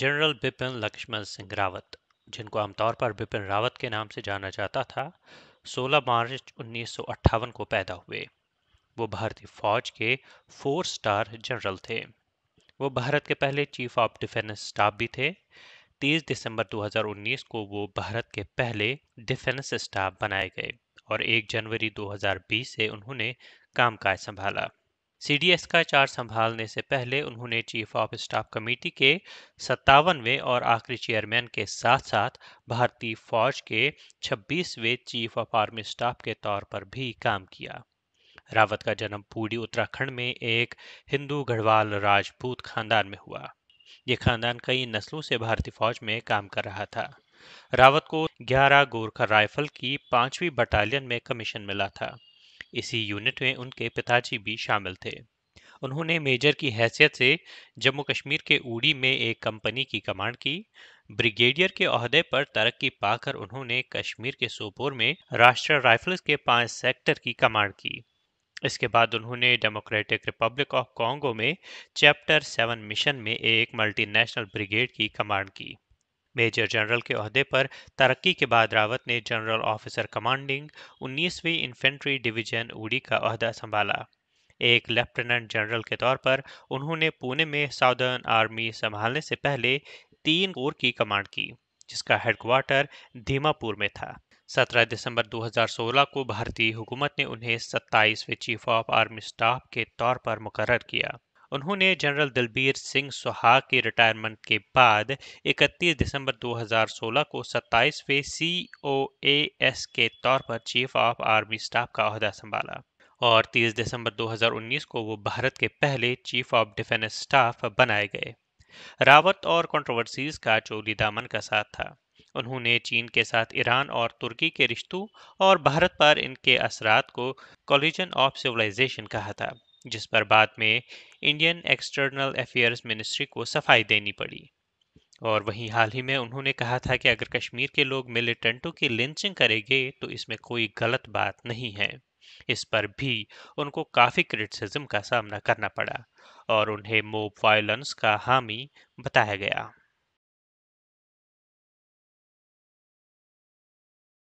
general Bipin Laxman Singh Rawat जिनको आमतौर पर बिपिन रावत के नाम से जाना जाता था 16 मार्च उन्नीस को पैदा हुए वो भारतीय फौज के फोर स्टार जनरल थे वो भारत के पहले चीफ ऑफ डिफेंस स्टाफ भी थे 30 दिसंबर 2019 को वो भारत के पहले डिफेंस स्टाफ बनाए गए और 1 जनवरी 2020 से उन्होंने कामकाज संभाला सीडीएस का चार्ज संभालने से पहले उन्होंने चीफ ऑफ स्टाफ कमेटी के सत्तावनवें और आखिरी चेयरमैन के साथ साथ भारतीय फौज के 26वें चीफ ऑफ आर्मी स्टाफ के तौर पर भी काम किया रावत का जन्म पूरी उत्तराखंड में एक हिंदू गढ़वाल राजपूत खानदान में हुआ ये खानदान कई नस्लों से भारतीय फौज में काम कर रहा था रावत को 11 गोरखा राइफल की पांचवी बटालियन में कमीशन मिला था इसी यूनिट में उनके पिताजी भी शामिल थे उन्होंने मेजर की हैसियत से जम्मू कश्मीर के उड़ी में एक कंपनी की कमांड की ब्रिगेडियर के अहदे पर तरक्की पाकर उन्होंने कश्मीर के सोपोर में राष्ट्रीय राइफल्स के पांच सेक्टर की कमांड की इसके बाद उन्होंने डेमोक्रेटिक रिपब्लिक ऑफ कॉन्गो में चैप्टर सेवन मिशन में एक मल्टीनेशनल ब्रिगेड की कमांड की मेजर जनरल के अहदे पर तरक्की के बाद रावत ने जनरल ऑफिसर कमांडिंग 19वीं इन्फेंट्री डिवीजन उड़ी का अहदा संभाला एक लेफ्टिनेंट जनरल के तौर पर उन्होंने पुणे में साउदर्न आर्मी संभालने से पहले तीन कोर की कमांड की जिसका हेडक्वार्टर धीमापुर में था 17 दिसंबर 2016 को भारतीय हुकूमत ने उन्हें 27वें चीफ ऑफ आर्मी स्टाफ के तौर पर मुकर किया उन्होंने जनरल दलबीर सिंह सुहाग की रिटायरमेंट के बाद 31 दिसंबर 2016 को 27वें सीओएएस के तौर पर चीफ ऑफ आर्मी स्टाफ का अहदा संभाला और 30 दिसंबर 2019 को वो भारत के पहले चीफ ऑफ डिफेंस स्टाफ बनाए गए रावत और कंट्रोवर्सीज का चोली दामन का साथ था उन्होंने चीन के साथ ईरान और तुर्की के रिश्तों और भारत पर इनके असरात को कॉलिजन ऑफ सिविलाइजेशन कहा था जिस पर बाद में इंडियन एक्सटर्नल अफेयर्स मिनिस्ट्री को सफाई देनी पड़ी और वहीं हाल ही में उन्होंने कहा था कि अगर कश्मीर के लोग मिलिटेंटों की लिंचिंग करेंगे तो इसमें कोई गलत बात नहीं है इस पर भी उनको काफ़ी क्रिटिसिज्म का सामना करना पड़ा और उन्हें मोब वायलेंस का हामी बताया गया